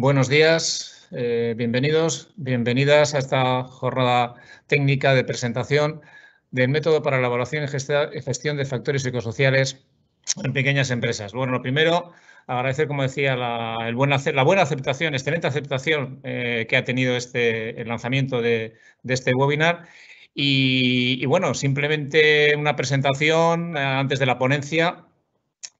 Buenos días, eh, bienvenidos, bienvenidas a esta jornada técnica de presentación del método para la evaluación y gestión de factores psicosociales en pequeñas empresas. Bueno, lo primero, agradecer, como decía, la, buena aceptación, excelente aceptación eh, que ha tenido este, el lanzamiento de, este webinar. y bueno, simplemente una presentación eh, antes de la ponencia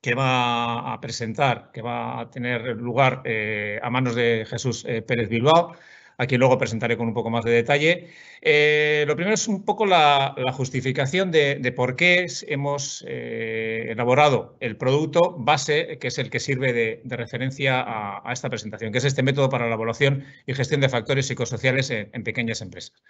que va a presentar, que va a tener lugar eh, a manos de Jesús eh, Pérez Bilbao, a quien luego presentaré con un poco más de detalle. Eh, lo primero es un poco la, justificación de, por qué hemos elaborado el producto base, que es el que sirve de, referencia a, esta presentación, que es este método para la evaluación y gestión de factores psicosociales en pequeñas empresas.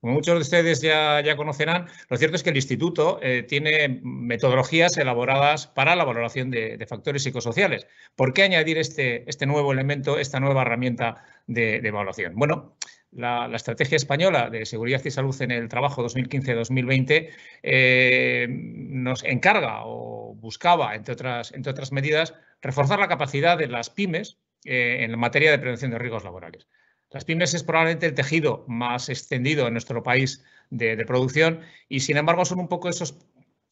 Como muchos de ustedes ya, conocerán, lo cierto es que el instituto eh, tiene metodologías elaboradas para la valoración de, factores psicosociales. ¿Por qué añadir este, este, nuevo elemento, esta nueva herramienta de, evaluación? Bueno, la, Estrategia Española de Seguridad y Salud en el Trabajo 2015-2020 eh, nos encarga o buscaba, entre otras, medidas, reforzar la capacidad de las pymes eh, en materia de prevención de riesgos laborales. Las pymes es probablemente el tejido más extendido en nuestro país de, producción y sin embargo son un poco esos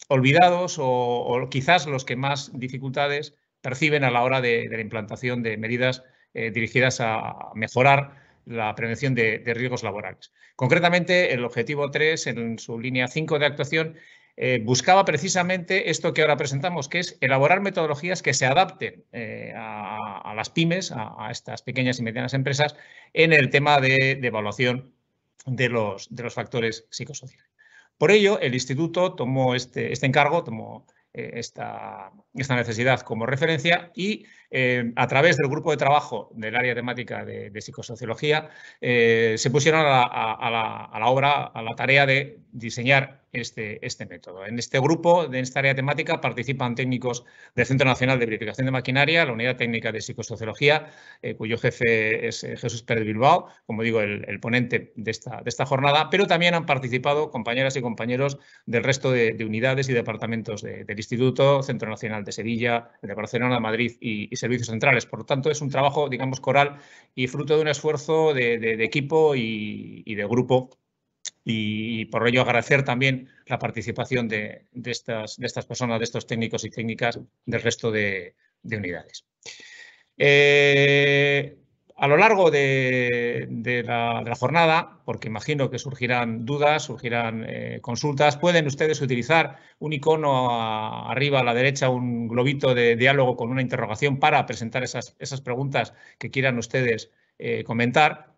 olvidados o, quizás los que más dificultades perciben a la hora de, la implantación de medidas eh, dirigidas a mejorar la prevención de, de, riesgos laborales. Concretamente, el objetivo 3, en su línea 5 de actuación, eh, buscaba precisamente esto que ahora presentamos, que es elaborar metodologías que se adapten eh, a, las pymes, a, estas pequeñas y medianas empresas, en el tema de, evaluación de los, factores psicosociales. Por ello, el instituto tomó este, este encargo, tomó eh, esta, necesidad como referencia y eh, a través del grupo de trabajo del área temática de, psicosociología, eh, se pusieron a la, obra, a la tarea de diseñar este, este método. En este grupo, de esta área temática, participan técnicos del Centro Nacional de Verificación de Maquinaria, la Unidad Técnica de Psicosociología, eh, cuyo jefe es Jesús Pérez Bilbao, como digo, el, ponente de esta, de esta, jornada, pero también han participado compañeras y compañeros del resto de, unidades y departamentos del Instituto, Centro Nacional de Sevilla, el de Barcelona, Madrid y, y servicios centrales. Por lo tanto, es un trabajo, digamos, coral y fruto de un esfuerzo de, equipo y, de grupo. Y, por ello agradecer también la participación de, estas, personas, de estos técnicos y técnicas del resto de, unidades. Eh, a lo largo de, la, jornada, porque imagino que surgirán dudas, surgirán eh, consultas, pueden ustedes utilizar un icono arriba a la derecha, un globito de diálogo con una interrogación para presentar esas, esas preguntas que quieran ustedes eh, comentar.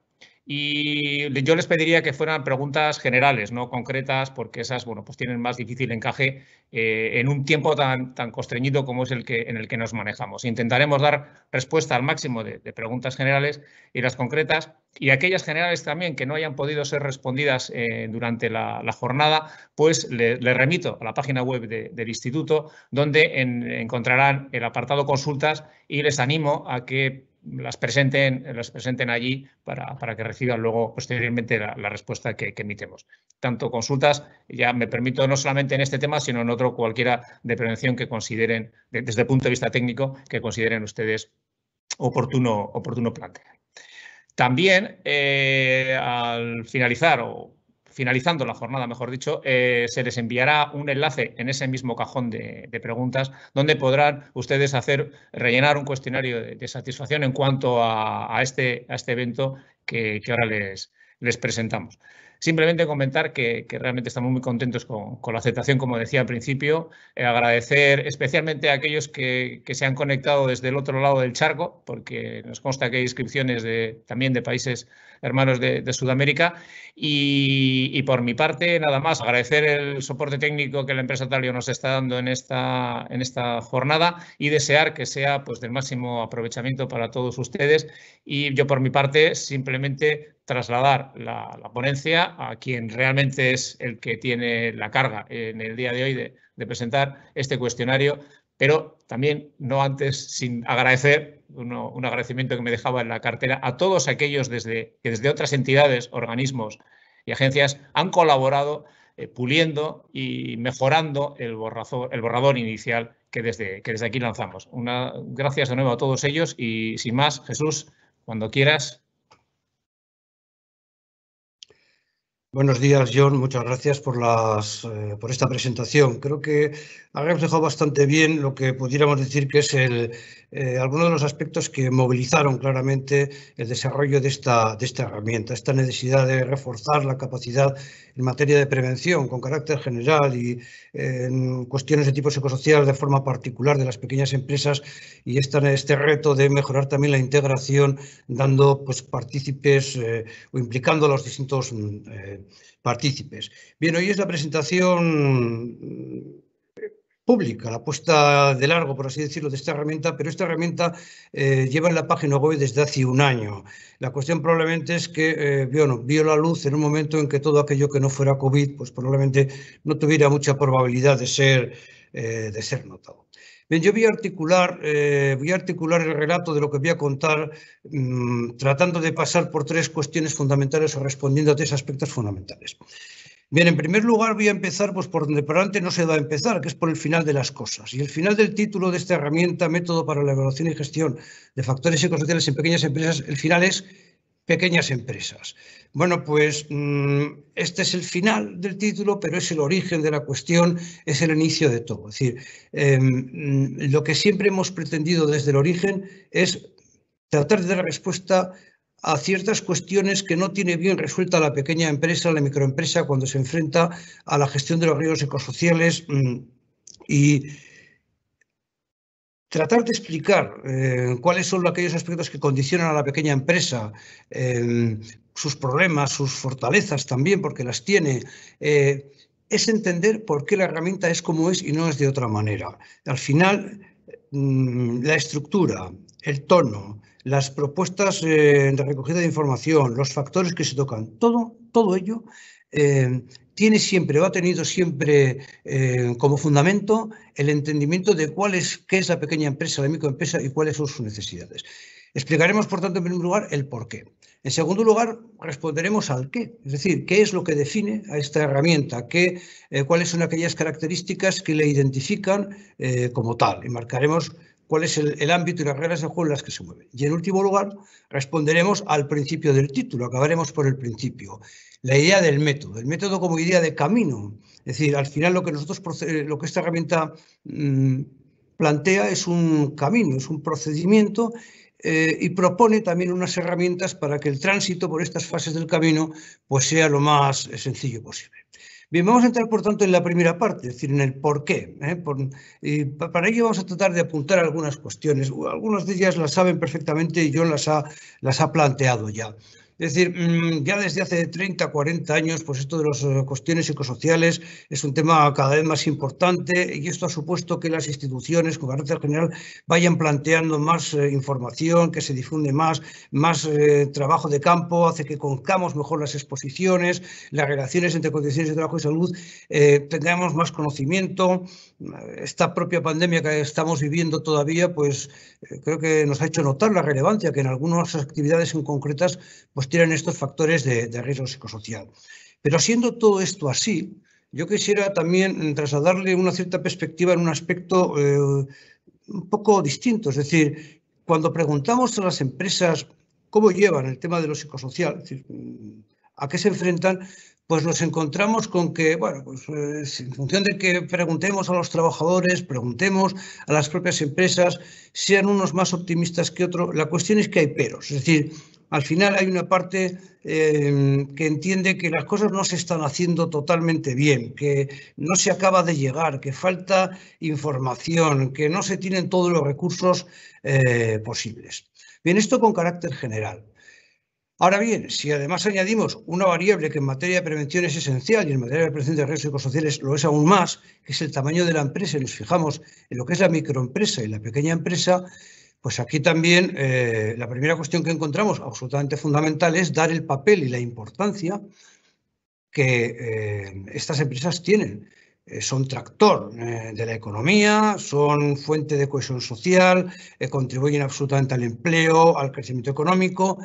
Y yo les pediría que fueran preguntas generales, no concretas, porque esas, bueno, pues tienen más difícil encaje eh, en un tiempo tan, tan constreñido como es el que, en el que nos manejamos. Intentaremos dar respuesta al máximo de, preguntas generales y las concretas, y aquellas generales también que no hayan podido ser respondidas eh, durante la, jornada, pues le, remito a la página web del instituto, donde encontrarán el apartado consultas y les animo a que las presenten, presenten allí para, que reciban luego posteriormente la, respuesta que, emitemos. Tanto consultas, ya me permito no solamente en este tema, sino en otro cualquiera de prevención que consideren, desde el punto de vista técnico, que consideren ustedes oportuno, oportuno plantear. También, eh, al finalizar o finalizando la jornada, mejor dicho, eh, se les enviará un enlace en ese mismo cajón de, preguntas donde podrán ustedes hacer, rellenar un cuestionario de, satisfacción en cuanto a, este, este evento que, ahora les, les presentamos. Simplemente comentar que, realmente estamos muy contentos con, la aceptación, como decía al principio. Eh, agradecer especialmente a aquellos que, se han conectado desde el otro lado del charco, porque nos consta que hay inscripciones también de países hermanos de, Sudamérica. Y, por mi parte, nada más, agradecer el soporte técnico que la empresa Talio nos está dando en esta, en esta jornada y desear que sea pues, del máximo aprovechamiento para todos ustedes. Y yo por mi parte, simplemente trasladar la, ponencia a quien realmente es el que tiene la carga en el día de hoy de, presentar este cuestionario, pero también no antes sin agradecer, un agradecimiento que me dejaba en la cartera, a todos aquellos desde, que desde otras entidades, organismos y agencias han colaborado eh, puliendo y mejorando el, borrazo, el borrador inicial que desde, que desde aquí lanzamos. Una, gracias de nuevo a todos ellos y sin más, Jesús, cuando quieras, Buenos días, John. Muchas gracias por, las, eh, por esta presentación. Creo que ha dejado bastante bien lo que pudiéramos decir que es el, eh, alguno de los aspectos que movilizaron claramente el desarrollo de esta, esta herramienta, esta necesidad de reforzar la capacidad en materia de prevención con carácter general y eh, en cuestiones de tipo psicosocial de forma particular de las pequeñas empresas y este reto de mejorar también la integración dando pues, partícipes o implicando a los distintos mm, partícipes. Bien, hoy es la presentación eh, pública, la puesta de largo, por así decirlo, de esta herramienta, pero esta herramienta eh, lleva en la página web desde hace un año. La cuestión probablemente es que vio, eh, vio, la luz en un momento en que todo aquello que no fuera COVID, pues probablemente no tuviera mucha probabilidad de ser, de ser notado. Bien, yo voy a articular, eh, voy a articular el relato de lo que voy a contar mm, tratando de pasar por tres cuestiones fundamentales o respondiendo a tres aspectos fundamentales. Bien, en primer lugar voy a empezar pues, por donde por antes no se va a empezar, que es por el final de las cosas. Y el final del título de esta herramienta, Método para la Evaluación y Gestión de Factores ecosociales en Pequeñas Empresas, el final es pequeñas empresas. Bueno, pues mm, este es el final del título, pero es el origen de la cuestión, es el inicio de todo. Es decir, em, mm, lo que siempre hemos pretendido desde el origen es tratar de dar respuesta a ciertas cuestiones que no tiene bien resuelta la pequeña empresa, la microempresa, cuando se enfrenta a la gestión de los riesgos ecosociales mm, y tratar de explicar eh, cuáles son aquellos aspectos que condicionan a la pequeña empresa, em, sus problemas, sus fortalezas también, porque las tiene. Eh, es entender por qué la herramienta es como es y no es de otra manera. Al final, mm, la estructura, el tono, las propuestas eh, de recogida de información, los factores que se tocan, todo, todo ello eh, tiene siempre o ha tenido siempre eh, como fundamento el entendimiento de cuál es, qué es la pequeña empresa, la microempresa y cuáles son sus necesidades. Explicaremos, por tanto, en primer lugar, el por qué. En segundo lugar, responderemos al qué, es decir, qué es lo que define a esta herramienta, qué, eh, cuáles son aquellas características que le identifican como tal. Y marcaremos cuál es el, ámbito y las reglas de juego en las que se mueve. Y en último lugar, responderemos al principio del título, acabaremos por el principio, la idea del método, el método como idea de camino. Es decir, al final lo que nosotros eh, lo que esta herramienta mm, plantea es un camino, es un procedimiento eh, y propone también unas herramientas para que el tránsito por estas fases del camino pues sea lo más eh, sencillo posible. Bien, vamos a entrar por tanto en la primera parte, es decir, en el por qué. ¿eh? y para ello vamos a tratar de apuntar algunas cuestiones. Algunas de ellas las saben perfectamente y yo las las ha planteado ya. Es decir, mm, ya desde hace 30, 40 años, pues esto de las eh, cuestiones psicosociales es un tema cada vez más importante y esto ha supuesto que las instituciones, con carácter general, vayan planteando más eh, información, que se difunde más, más eh, trabajo de campo, hace que conozcamos mejor las exposiciones, las relaciones entre condiciones de trabajo y salud, tengamos más conocimiento, esta propia pandemia que estamos viviendo todavía, pues eh, creo que nos ha hecho notar la relevancia que en algunas actividades en concretas pues tienen estos factores de, riesgo psicosocial. Pero siendo todo esto así, yo quisiera también trasladarle una cierta perspectiva en un aspecto eh, un poco distinto. Es decir, cuando preguntamos a las empresas cómo llevan el tema de lo psicosocial, mm, a qué se enfrentan, pues nos encontramos con que, bueno, pues eh, en función de que preguntemos a los trabajadores, preguntemos a las propias empresas, sean unos más optimistas que otros, la cuestión es que hay peros. Es decir, al final hay una parte em, que entiende que las cosas no se están haciendo totalmente bien, que no se acaba de llegar, que falta información, que no se tienen todos los recursos eh, posibles. Bien, esto con carácter general. Ahora bien, si además añadimos una variable que en materia de prevención es esencial y en materia de prevención de riesgos psicosociales lo es aún más, que es el tamaño de la empresa, y nos fijamos en lo que es la microempresa y la pequeña empresa, pues aquí también eh, la primera cuestión que encontramos absolutamente fundamental es dar el papel y la importancia que eh, estas empresas tienen. Eh, son tractor de la economía, son fuente de cohesión social, contribuyen absolutamente al empleo, al crecimiento económico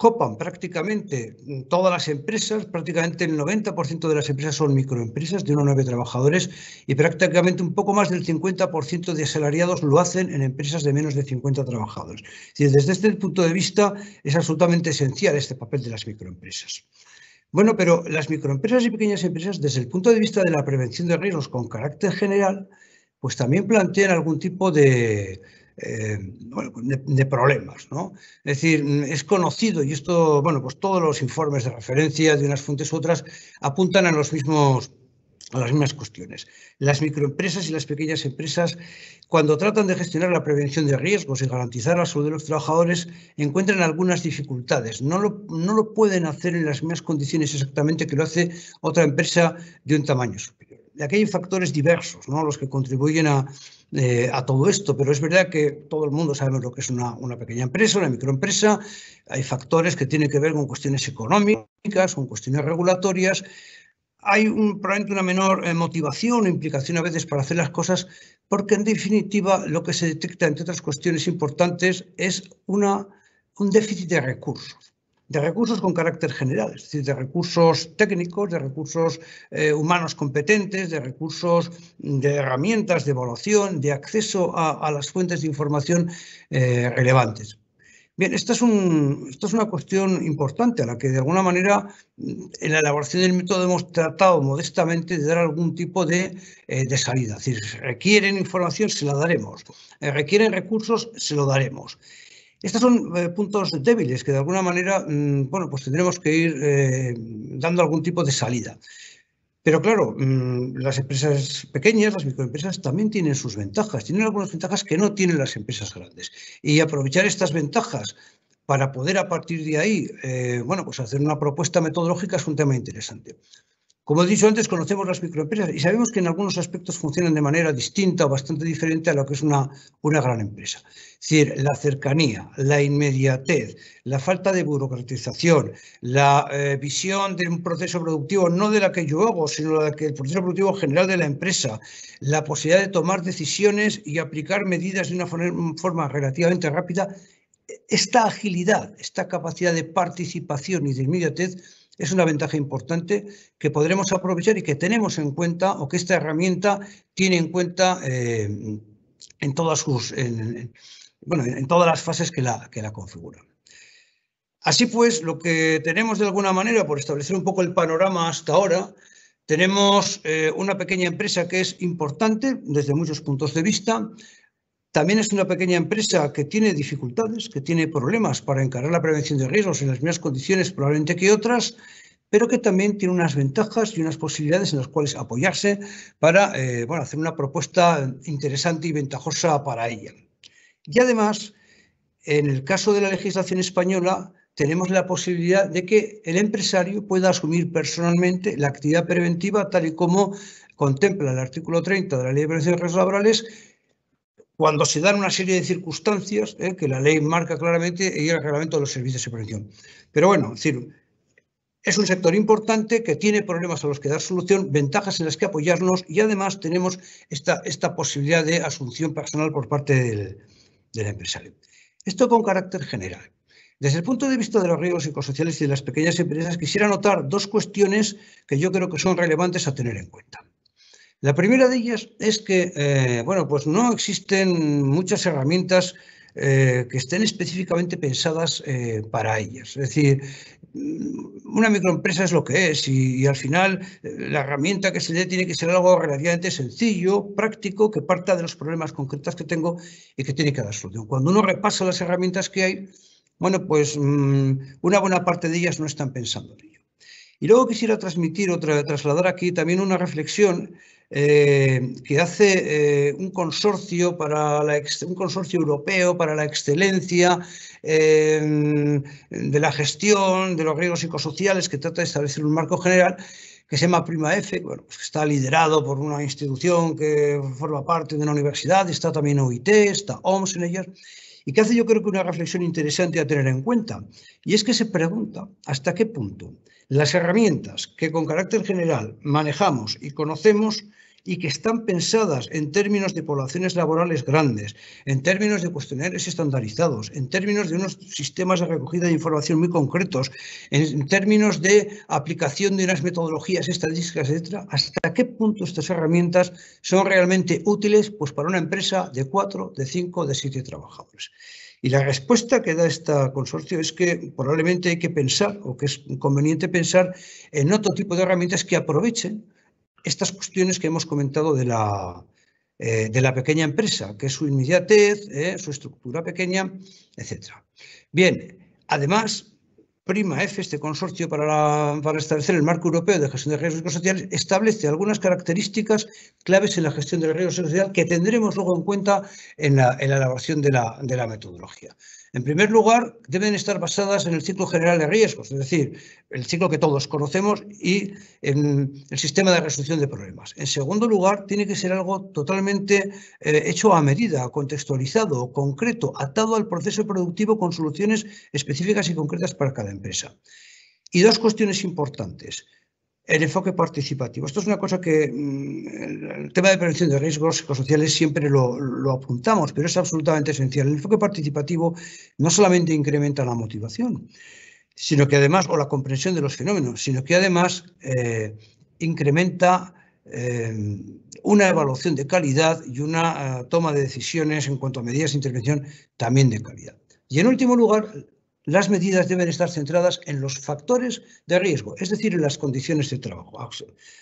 copan prácticamente todas las empresas, prácticamente el 90% de las empresas son microempresas de a nueve trabajadores y prácticamente un poco más del 50% de asalariados lo hacen en empresas de menos de 50 trabajadores. Y desde este punto de vista es absolutamente esencial este papel de las microempresas. Bueno, pero las microempresas y pequeñas empresas, desde el punto de vista de la prevención de riesgos con carácter general, pues también plantean algún tipo de, eh, de, problemas. ¿no? Es decir, es conocido y esto, bueno, pues todos los informes de referencia de unas fuentes u otras apuntan a los mismos a las mismas cuestiones. Las microempresas y las pequeñas empresas, cuando tratan de gestionar la prevención de riesgos y garantizar la salud de los trabajadores, encuentran algunas dificultades. No lo, no lo pueden hacer en las mismas condiciones exactamente que lo hace otra empresa de un tamaño superior. aquí hay factores diversos, ¿no? los que contribuyen a, eh, a todo esto, pero es verdad que todo el mundo sabe lo que es una, pequeña empresa, una microempresa, hay factores que tienen que ver con cuestiones económicas, con cuestiones regulatorias, hay un, probablemente una menor eh, motivación o implicación a veces para hacer las cosas, porque en definitiva lo que se detecta, entre otras cuestiones importantes, es una, un déficit de recursos de recursos con carácter general, es decir, de recursos técnicos, de recursos eh, humanos competentes, de recursos, mm, de herramientas de evaluación, de acceso a, las fuentes de información eh, relevantes. Bien, esta es, una cuestión importante a la que de alguna manera mm, en la elaboración del método hemos tratado modestamente de dar algún tipo de, eh, salida. Es decir, requieren información, se la daremos. requieren recursos, se lo daremos. Estos son eh, puntos débiles que de alguna manera, mm, bueno, pues tendremos que ir eh, dando algún tipo de salida. Pero claro, mm, las empresas pequeñas, las microempresas, también tienen sus ventajas. Tienen algunas ventajas que no tienen las empresas grandes. Y aprovechar estas ventajas para poder a partir de ahí, eh, bueno, pues hacer una propuesta metodológica es un tema interesante. Como he dicho antes, conocemos las microempresas y sabemos que en algunos aspectos funcionan de manera distinta o bastante diferente a lo que es una, una gran empresa. Es decir, la cercanía, la inmediatez, la falta de burocratización, la eh, visión de un proceso productivo, no de la que yo hago, sino la que el proceso productivo general de la empresa, la posibilidad de tomar decisiones y aplicar medidas de una forma relativamente rápida esta agilidad, esta capacidad de participación y de inmediatez es una ventaja importante que podremos aprovechar y que tenemos en cuenta o que esta herramienta tiene en cuenta eh, en todas sus todas las fases que la, que la configuran. Así pues, lo que tenemos de alguna manera, por establecer un poco el panorama hasta ahora, tenemos eh, una pequeña empresa que es importante desde muchos puntos de vista, también es una pequeña empresa que tiene dificultades, que tiene problemas para encarar la prevención de riesgos en las mismas condiciones probablemente que otras, pero que también tiene unas ventajas y unas posibilidades en las cuales apoyarse para eh, bueno, hacer una propuesta interesante y ventajosa para ella. Y además, en el caso de la legislación española, tenemos la posibilidad de que el empresario pueda asumir personalmente la actividad preventiva tal y como contempla el artículo 30 de la Ley de Prevención de Riesgos Laborales cuando se dan una serie de circunstancias ¿eh? que la ley marca claramente y el reglamento de los servicios de prevención. Pero bueno, es decir, es un sector importante que tiene problemas a los que dar solución, ventajas en las que apoyarnos y además tenemos esta, posibilidad de asunción personal por parte del, empresario. Esto con carácter general. Desde el punto de vista de los riesgos psicosociales y de las pequeñas empresas, quisiera anotar dos cuestiones que yo creo que son relevantes a tener en cuenta. La primera de ellas es que, eh, bueno, pues no existen muchas herramientas eh, que estén específicamente pensadas eh, para ellas. Es decir, mm, una microempresa es lo que es y, al final la herramienta que se le dé tiene que ser algo relativamente sencillo, práctico, que parta de los problemas concretos que tengo y que tiene que dar solución. Cuando uno repasa las herramientas que hay, bueno, pues mm, una buena parte de ellas no están pensando en y luego quisiera transmitir otra, trasladar aquí también una reflexión eh, que hace eh, un consorcio para la un consorcio europeo para la excelencia eh, de la gestión de los riesgos psicosociales que trata de establecer un marco general que se llama Prima F, bueno, pues está liderado por una institución que forma parte de una universidad, está también OIT, está OMS en ellas, y que hace yo creo que una reflexión interesante a tener en cuenta, y es que se pregunta hasta qué punto las herramientas que con carácter general manejamos y conocemos y que están pensadas en términos de poblaciones laborales grandes, en términos de cuestionarios estandarizados, en términos de unos sistemas de recogida de información muy concretos, en términos de aplicación de unas metodologías estadísticas, etcétera, ¿hasta qué punto estas herramientas son realmente útiles pues, para una empresa de cuatro, de cinco, de siete trabajadores? Y la respuesta que da este consorcio es que probablemente hay que pensar, o que es conveniente pensar, en otro tipo de herramientas que aprovechen estas cuestiones que hemos comentado de la, eh, de la pequeña empresa, que es su inmediatez, eh, su estructura pequeña, etc. Bien, además, Prima F, este consorcio para, establecer el marco europeo de gestión de riesgos sociales, establece algunas características claves en la gestión del riesgo social que tendremos luego en cuenta en la, elaboración de la, metodología. En primer lugar, deben estar basadas en el ciclo general de riesgos, es decir, el ciclo que todos conocemos y en el sistema de resolución de problemas. En segundo lugar, tiene que ser algo totalmente eh, hecho a medida, contextualizado, concreto, atado al proceso productivo con soluciones específicas y concretas para cada y dos cuestiones importantes. El enfoque participativo. Esto es una cosa que mm, el tema de prevención de riesgos psicosociales siempre lo, apuntamos, pero es absolutamente esencial. El enfoque participativo no solamente incrementa la motivación, sino que además, o la comprensión de los fenómenos, sino que además eh, incrementa eh, una evaluación de calidad y una eh, toma de decisiones en cuanto a medidas de intervención también de calidad. Y en último lugar, las medidas deben estar centradas en los factores de riesgo, es decir, en las condiciones de trabajo.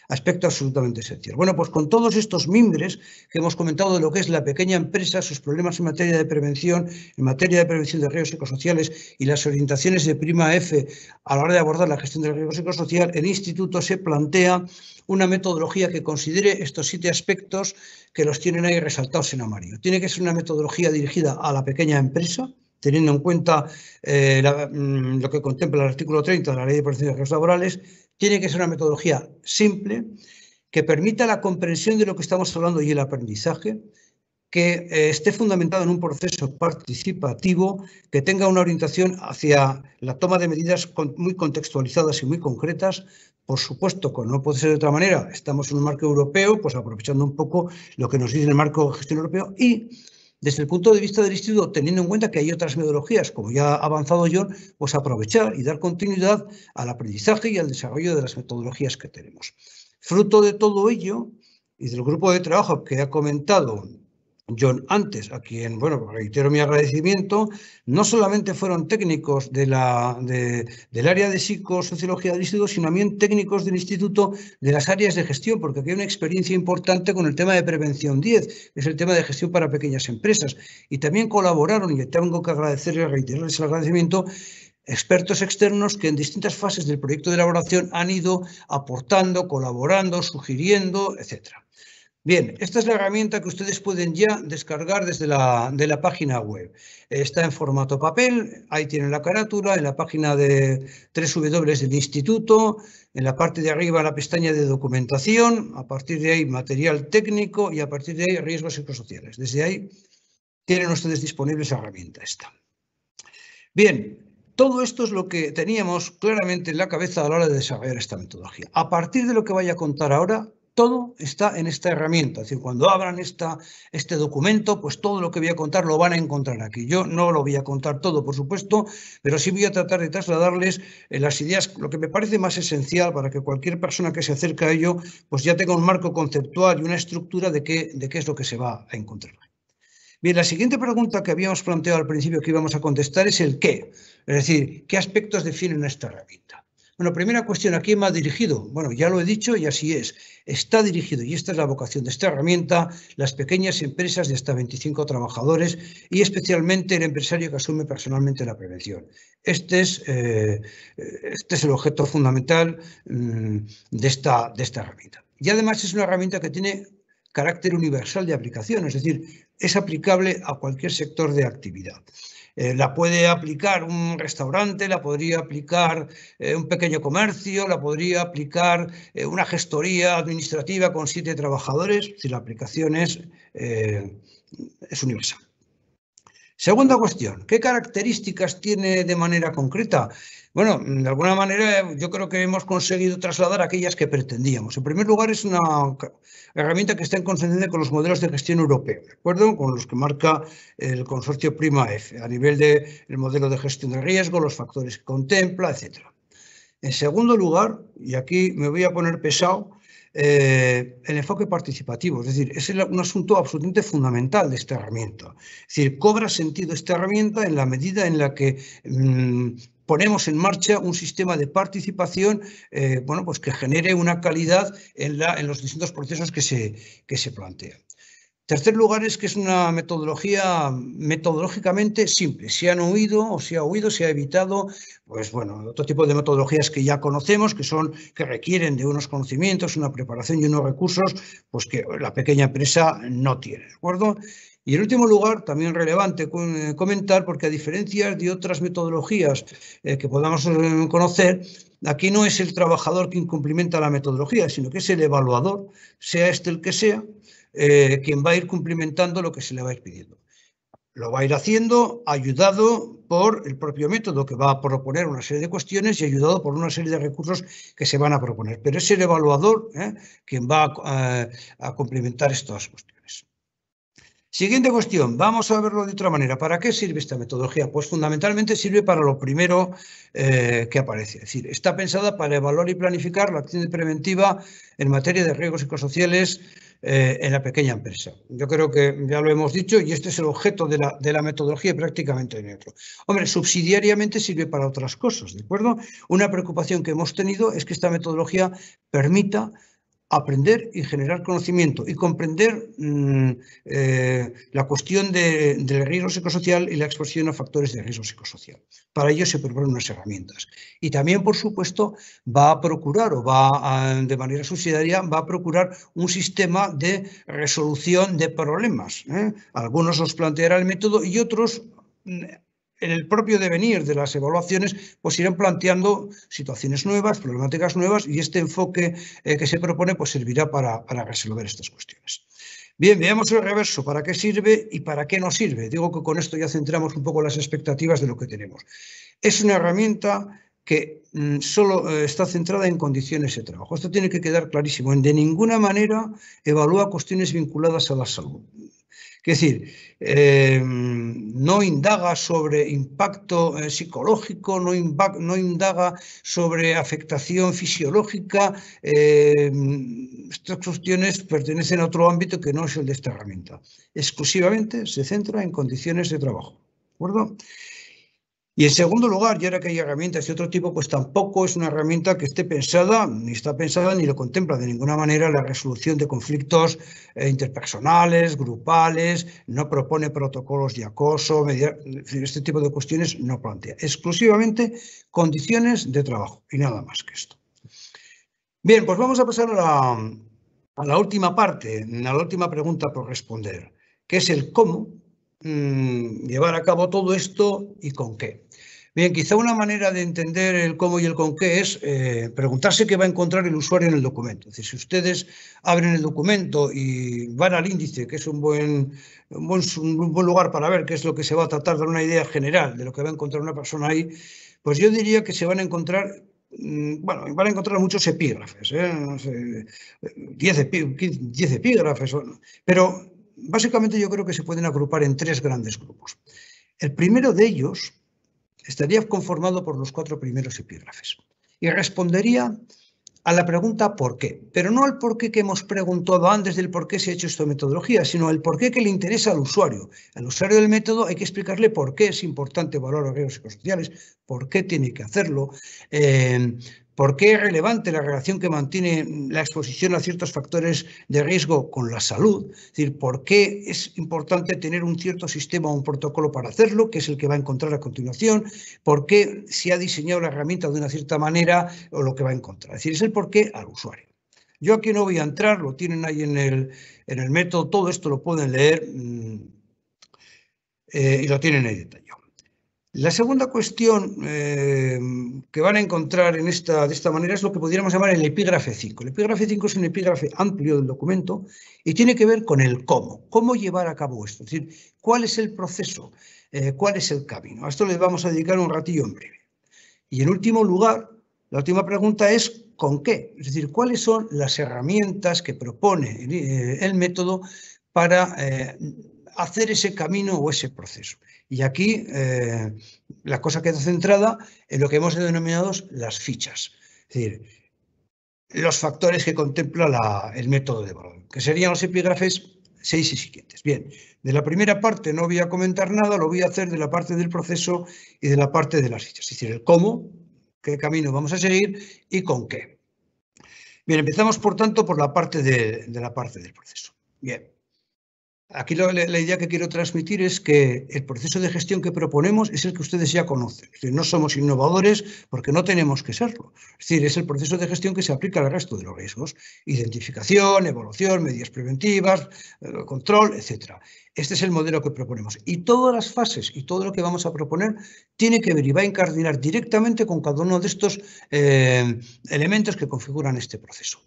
Aspecto absolutamente esencial. Bueno, pues con todos estos mimbres que hemos comentado de lo que es la pequeña empresa, sus problemas en materia de prevención, en materia de prevención de riesgos psicosociales y las orientaciones de prima F a la hora de abordar la gestión del riesgo psicosocial, el instituto se plantea una metodología que considere estos siete aspectos que los tienen ahí resaltados en amarillo. Tiene que ser una metodología dirigida a la pequeña empresa, teniendo en cuenta eh, mm, lo que contempla el artículo 30 de la Ley de Protección de Riesgos Laborales, tiene que ser una metodología simple que permita la comprensión de lo que estamos hablando y el aprendizaje, que eh, esté fundamentado en un proceso participativo, que tenga una orientación hacia la toma de medidas muy contextualizadas y muy concretas. Por supuesto, no puede ser de otra manera, estamos en un marco europeo, pues aprovechando un poco lo que nos dice el marco de gestión europeo y desde el punto de vista del instituto, teniendo en cuenta que hay otras metodologías, como ya ha avanzado yo, pues aprovechar y dar continuidad al aprendizaje y al desarrollo de las metodologías que tenemos. Fruto de todo ello y del grupo de trabajo que ha comentado John antes, a quien, bueno, reitero mi agradecimiento, no solamente fueron técnicos de la, del área de psicosociología del instituto, sino también técnicos del instituto de las áreas de gestión, porque aquí hay una experiencia importante con el tema de prevención 10, que es el tema de gestión para pequeñas empresas. Y también colaboraron, y tengo que agradecerles, reiterarles el agradecimiento, expertos externos que en distintas fases del proyecto de elaboración han ido aportando, colaborando, sugiriendo, etcétera. Bien, esta es la herramienta que ustedes pueden ya descargar desde la, página web. Está en formato papel, ahí tienen la carátula, en la página de 3W del instituto, en la parte de arriba la pestaña de documentación, a partir de ahí material técnico y a partir de ahí riesgos psicosociales. Desde ahí tienen ustedes disponible esa herramienta esta. Bien, todo esto es lo que teníamos claramente en la cabeza a la hora de desarrollar esta metodología. A partir de lo que vaya a contar ahora, todo está en esta herramienta. Es decir, cuando abran este documento, pues todo lo que voy a contar lo van a encontrar aquí. Yo no lo voy a contar todo, por supuesto, pero sí voy a tratar de trasladarles eh, las ideas, lo que me parece más esencial para que cualquier persona que se acerque a ello, pues ya tenga un marco conceptual y una estructura de de qué es lo que se va a encontrar. Bien, la siguiente pregunta que habíamos planteado al principio que íbamos a contestar es el qué, es decir, qué aspectos definen esta herramienta. Bueno, primera cuestión, ¿a quién ha dirigido? Bueno, ya lo he dicho y así es. Está dirigido, y esta es la vocación de esta herramienta, las pequeñas empresas de hasta 25 trabajadores y especialmente el empresario que asume personalmente la prevención. Este es, eh, este el objeto fundamental mm, de esta herramienta. Y además es una herramienta que tiene carácter universal de aplicación, es decir, es aplicable a cualquier sector de actividad. Eh, la puede aplicar un restaurante, la podría aplicar eh, un pequeño comercio, la podría aplicar eh, una gestoría administrativa con siete trabajadores, si la aplicación es, es universal. Segunda cuestión, ¿qué características tiene de manera concreta? Bueno, de alguna manera eh, yo creo que hemos conseguido trasladar aquellas que pretendíamos. En primer lugar, es una herramienta que está en consonancia con los modelos de gestión europeo, ¿de acuerdo? Con los que marca el consorcio Prima F, a nivel del modelo de gestión de riesgo, los factores que contempla, etc. En segundo lugar, y aquí me voy a poner pesado, eh, el enfoque participativo. Es decir, es un asunto absolutamente fundamental de esta herramienta. Es decir, cobra sentido esta herramienta en la medida en la que mm, ponemos en marcha un sistema de participación eh, bueno, pues que genere una calidad en, los distintos procesos que se, que se plantean. Tercer lugar es que es una metodología metodológicamente simple. Se han huido o se ha huido, se ha evitado, pues bueno, otro tipo de metodologías que ya conocemos, que son, que requieren de unos conocimientos, una preparación y unos recursos, pues que la pequeña empresa no tiene, ¿de acuerdo? Y en último lugar, también relevante eh, comentar, porque a diferencia de otras metodologías eh, que podamos eh, conocer, aquí no es el trabajador quien cumplimenta la metodología, sino que es el evaluador, sea este el que sea, quien va a ir cumplimentando lo que se le va a ir pidiendo. Lo va a ir haciendo ayudado por el propio método que va a proponer una serie de cuestiones y ayudado por una serie de recursos que se van a proponer. Pero es el evaluador quien va a, complementar a cumplimentar estas cuestiones. Siguiente cuestión, vamos a verlo de otra manera. ¿Para qué sirve esta metodología? Pues fundamentalmente sirve para lo primero eh, que aparece. Es decir, está pensada para evaluar y planificar la acción preventiva en materia de riesgos psicosociales eh, en la pequeña empresa. Yo creo que ya lo hemos dicho y este es el objeto de la, de la metodología prácticamente neutro. Hombre, subsidiariamente sirve para otras cosas, ¿de acuerdo? Una preocupación que hemos tenido es que esta metodología permita aprender y generar conocimiento y comprender mm, eh, la cuestión del riesgo psicosocial y la exposición a factores de riesgo psicosocial. Para ello se proponen unas herramientas. Y también, por supuesto, va a procurar o va de manera subsidiaria, va a procurar un sistema de resolución de problemas. ¿eh? Algunos los planteará el método y otros mm, en el propio devenir de las evaluaciones, pues irán planteando situaciones nuevas, problemáticas nuevas y este enfoque eh, que se propone pues servirá para, resolver estas cuestiones. Bien, veamos el reverso, para qué sirve y para qué no sirve. Digo que con esto ya centramos un poco las expectativas de lo que tenemos. Es una herramienta que mm, solo eh, está centrada en condiciones de trabajo. Esto tiene que quedar clarísimo. De ninguna manera evalúa cuestiones vinculadas a la salud. Es decir, eh, no indaga sobre impacto eh, psicológico, no, indaga sobre afectación fisiológica. Eh, estas cuestiones pertenecen a otro ámbito que no es el de esta herramienta. Exclusivamente se centra en condiciones de trabajo. ¿De acuerdo? Y en segundo lugar, ya que hay herramientas de otro tipo, pues tampoco es una herramienta que esté pensada, ni está pensada, ni lo contempla de ninguna manera la resolución de conflictos eh, interpersonales, grupales, no propone protocolos de acoso, este tipo de cuestiones no plantea. Exclusivamente condiciones de trabajo y nada más que esto. Bien, pues vamos a pasar a la, última parte, a la última pregunta por responder, que es el cómo mm, llevar a cabo todo esto y con qué. Bien, quizá una manera de entender el cómo y el con qué es eh, preguntarse qué va a encontrar el usuario en el documento. si ustedes abren el documento y van al índice, que es un buen, un buen, lugar para ver qué es lo que se va a tratar, dar una idea general de lo que va a encontrar una persona ahí, pues yo diría que se van a encontrar mm, bueno, van a encontrar muchos epígrafes, 10 ¿eh? epígrafes, pero básicamente yo creo que se pueden agrupar en tres grandes grupos. El primero de ellos Estaría conformado por los cuatro primeros epígrafes. Y respondería a la pregunta por qué, pero no al por qué que hemos preguntado antes del por qué se ha hecho esta metodología, sino al por qué que le interesa al usuario. Al usuario del método hay que explicarle por qué es importante valorar los riesgos sociales, por qué tiene que hacerlo, eh, ¿Por qué es relevante la relación que mantiene la exposición a ciertos factores de riesgo con la salud? Es decir, ¿por qué es importante tener un cierto sistema o un protocolo para hacerlo, que es el que va a encontrar a continuación? ¿Por qué se ha diseñado la herramienta de una cierta manera o lo que va a encontrar? Es decir, es el por qué al usuario. Yo aquí no voy a entrar, lo tienen ahí en el, método, todo esto lo pueden leer mm, eh, y lo tienen en detalle. La segunda cuestión eh, que van a encontrar en esta, de esta manera es lo que podríamos llamar el epígrafe 5. El epígrafe 5 es un epígrafe amplio del documento y tiene que ver con el cómo, cómo llevar a cabo esto, es decir, cuál es el proceso, eh, cuál es el camino. A esto les vamos a dedicar un ratillo en breve. Y en último lugar, la última pregunta es ¿con qué? Es decir, ¿cuáles son las herramientas que propone eh, el, método para hacer ese camino o ese proceso? Y aquí eh, la cosa queda centrada en lo que hemos denominado las fichas, es decir, los factores que contempla el método de valor, que serían los epígrafes seis y siguientes. Bien, de la primera parte no voy a comentar nada, lo voy a hacer de la parte del proceso y de la parte de las fichas, es decir, el cómo, qué camino vamos a seguir y con qué. Bien, empezamos por tanto por la parte de la parte del proceso. Bien. Aquí la, idea que quiero transmitir es que el proceso de gestión que proponemos es el que ustedes ya conocen. no somos innovadores porque no tenemos que serlo. Es decir, es el proceso de gestión que se aplica al resto de los riesgos. Identificación, evolución, medidas preventivas, eh, control, etc. Este es el modelo que proponemos. Y todas las fases y todo lo que vamos a proponer tiene que ver y va a encardinar directamente con cada uno de estos eh, elementos que configuran este proceso.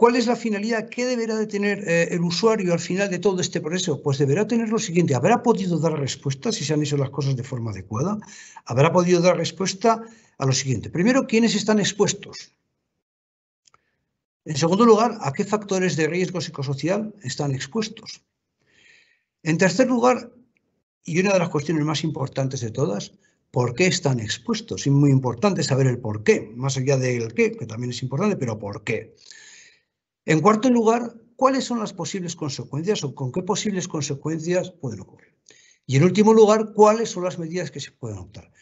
¿Cuál es la finalidad? ¿Qué deberá de tener eh, el usuario al final de todo este proceso? Pues deberá tener lo siguiente, habrá podido dar respuesta si se han hecho las cosas de forma adecuada, habrá podido dar respuesta a lo siguiente. Primero, ¿quiénes están expuestos? En segundo lugar, ¿a qué factores de riesgo psicosocial están expuestos? En tercer lugar, y una de las cuestiones más importantes de todas, ¿por qué están expuestos? Es muy importante saber el por qué, más allá del qué, que también es importante, pero ¿por qué? En cuarto lugar, ¿cuáles son las posibles consecuencias o con qué posibles consecuencias pueden ocurrir? Y en último lugar, ¿cuáles son las medidas que se pueden optar?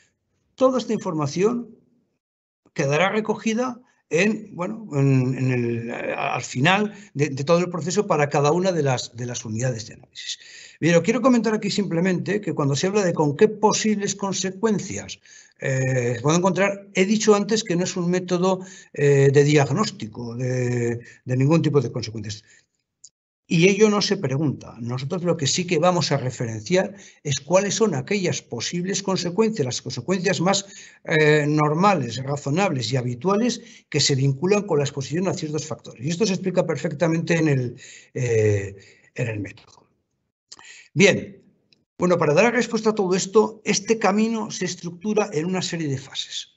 Toda esta información quedará recogida en, bueno, al final de, todo el proceso para cada una de las, de las unidades de análisis. Pero quiero comentar aquí simplemente que cuando se habla de con qué posibles consecuencias puedo eh, encontrar, he dicho antes que no es un método eh, de diagnóstico de, ningún tipo de consecuencias. Y ello no se pregunta. Nosotros lo que sí que vamos a referenciar es cuáles son aquellas posibles consecuencias, las consecuencias más eh, normales, razonables y habituales que se vinculan con la exposición a ciertos factores. Y esto se explica perfectamente en el, en el método. Bien, bueno, para dar respuesta a todo esto, este camino se estructura en una serie de fases.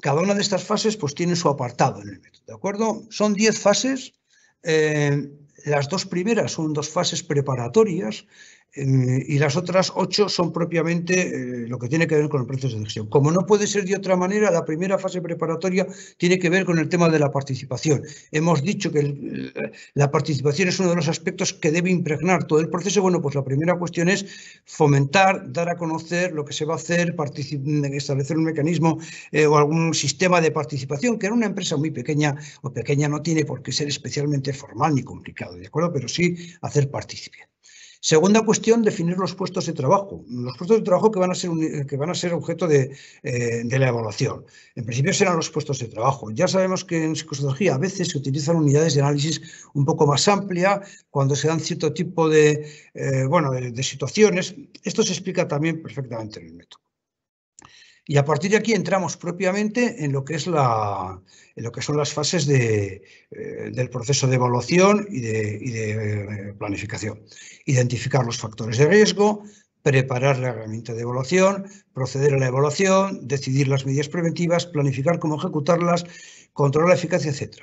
Cada una de estas fases pues, tiene su apartado en el método, ¿de acuerdo? Son 10 fases. Eh, las dos primeras son dos fases preparatorias eh, y las otras ocho son propiamente eh, lo que tiene que ver con el proceso de gestión. Como no puede ser de otra manera, la primera fase preparatoria tiene que ver con el tema de la participación. Hemos dicho que eh, la participación es uno de los aspectos que debe impregnar todo el proceso. Bueno, pues la primera cuestión es fomentar, dar a conocer lo que se va a hacer, establecer un mecanismo o algún sistema de participación, que en una empresa muy pequeña o pequeña no tiene por qué ser especialmente formal ni complicado, ¿de acuerdo? Pero sí hacer partícipe. Segunda cuestión, definir los puestos de trabajo. Los puestos de trabajo que van a ser, que van a ser objeto eh, de, la evaluación. En principio serán los puestos de trabajo. Ya sabemos que en psicología a veces se utilizan unidades de análisis un poco más amplia cuando se dan cierto tipo de, eh, bueno, de situaciones. Esto se explica también perfectamente en el método. Y a partir de aquí entramos propiamente en lo que, es lo que son las fases eh, del proceso de evaluación y de, y de, eh, planificación. Identificar los factores de riesgo, preparar la herramienta de evaluación, proceder a la evaluación, decidir las medidas preventivas, planificar cómo ejecutarlas, controlar la eficacia, etc.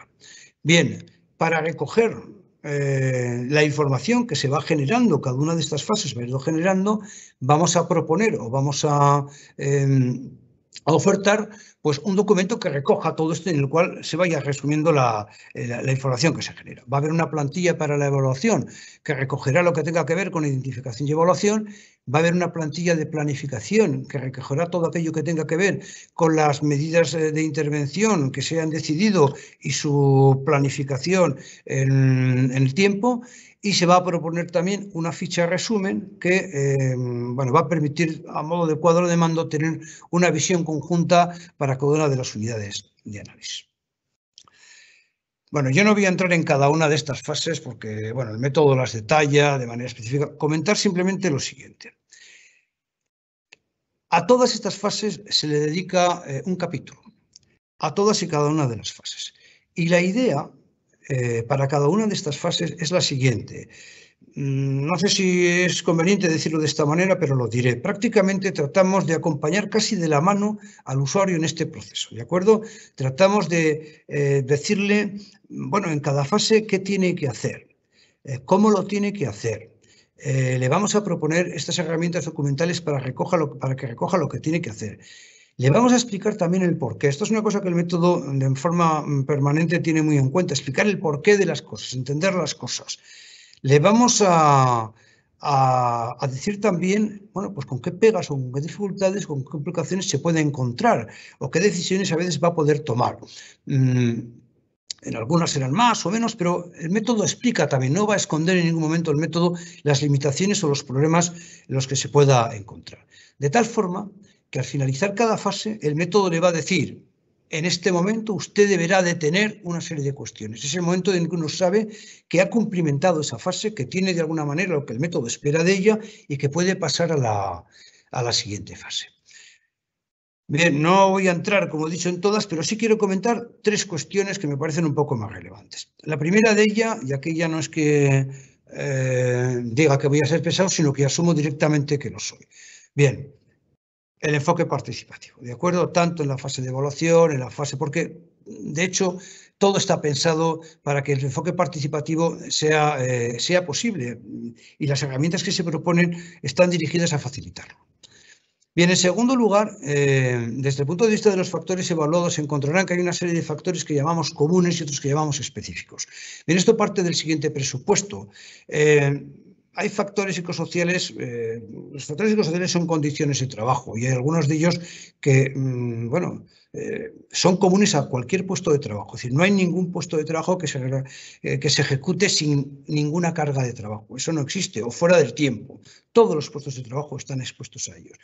Bien, para recoger eh, la información que se va generando, cada una de estas fases va generando, vamos a proponer o vamos a em, a ofertar pues, un documento que recoja todo esto en el cual se vaya resumiendo eh, la, la, información que se genera. Va a haber una plantilla para la evaluación que recogerá lo que tenga que ver con identificación y evaluación. Va a haber una plantilla de planificación que recogerá todo aquello que tenga que ver con las medidas eh, de intervención que se han decidido y su planificación en el tiempo y se va a proponer también una ficha resumen que eh, va a permitir a modo de cuadro de mando tener una visión conjunta para cada una de las unidades de análisis. Bueno, yo no voy a entrar en cada una de estas fases porque bueno, el método las detalla de manera específica. Comentar simplemente lo siguiente. A todas estas fases se le dedica eh, un capítulo, a todas y cada una de las fases. Y la idea eh, para cada una de estas fases es la siguiente. Mm, no sé si es conveniente decirlo de esta manera, pero lo diré. Prácticamente tratamos de acompañar casi de la mano al usuario en este proceso, ¿de acuerdo? Tratamos de eh, decirle, bueno, en cada fase qué tiene que hacer, eh, cómo lo tiene que hacer. le vamos a proponer estas herramientas documentales para, recoja para que recoja lo que tiene que hacer. Le vamos a explicar también el porqué. Esto es una cosa que el método de forma permanente tiene muy en cuenta, explicar el porqué de las cosas, entender las cosas. Le vamos a, decir también, bueno, pues con qué pegas o con qué dificultades, con qué complicaciones se puede encontrar o qué decisiones a veces va a poder tomar. Mm, en algunas serán más o menos, pero el método explica también, no va a esconder en ningún momento el método las limitaciones o los problemas en los que se pueda encontrar. De tal forma que al finalizar cada fase el método le va a decir, en este momento usted deberá detener una serie de cuestiones. Es el momento en que uno sabe que ha cumplimentado esa fase, que tiene de alguna manera lo que el método espera de ella y que puede pasar a la, siguiente fase. Bien, no voy a entrar, como he dicho, en todas, pero sí quiero comentar tres cuestiones que me parecen un poco más relevantes. La primera de ellas, y aquí ya no es que eh, diga que voy a ser pesado, sino que asumo directamente que lo soy. Bien, el enfoque participativo, ¿de acuerdo? Tanto en la fase de evaluación, en la fase, porque de hecho todo está pensado para que el enfoque participativo sea, eh, sea posible y las herramientas que se proponen están dirigidas a facilitarlo. Bien, en segundo lugar, eh, desde el punto de vista de los factores evaluados, encontrarán que hay una serie de factores que llamamos comunes y otros que llamamos específicos. Bien, esto parte del siguiente presupuesto. Eh, hay factores psicosociales, eh, los factores psicosociales son condiciones de trabajo y hay algunos de ellos que, mm, bueno, eh, son comunes a cualquier puesto de trabajo. Es decir, no hay ningún puesto de trabajo que se, eh, que se ejecute sin ninguna carga de trabajo. Eso no existe o fuera del tiempo. Todos los puestos de trabajo están expuestos a ellos.